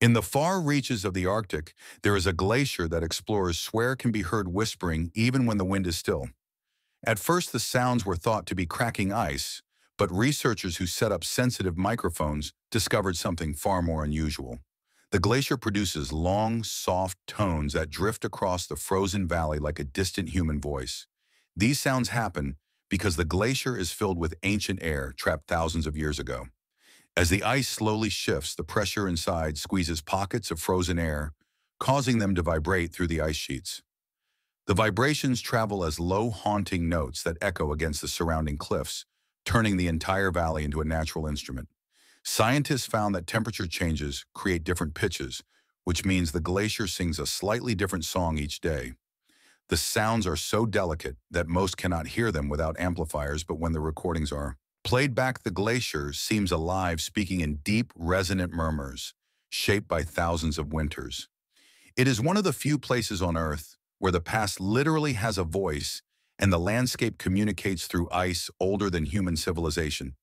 In the far reaches of the Arctic, there is a glacier that explorers swear can be heard whispering even when the wind is still. At first, the sounds were thought to be cracking ice, but researchers who set up sensitive microphones discovered something far more unusual. The glacier produces long, soft tones that drift across the frozen valley like a distant human voice. These sounds happen because the glacier is filled with ancient air trapped thousands of years ago. As the ice slowly shifts, the pressure inside squeezes pockets of frozen air, causing them to vibrate through the ice sheets. The vibrations travel as low, haunting notes that echo against the surrounding cliffs, turning the entire valley into a natural instrument. Scientists found that temperature changes create different pitches, which means the glacier sings a slightly different song each day. The sounds are so delicate that most cannot hear them without amplifiers, but when the recordings are played back the glacier seems alive speaking in deep, resonant murmurs, shaped by thousands of winters. It is one of the few places on Earth where the past literally has a voice and the landscape communicates through ice older than human civilization.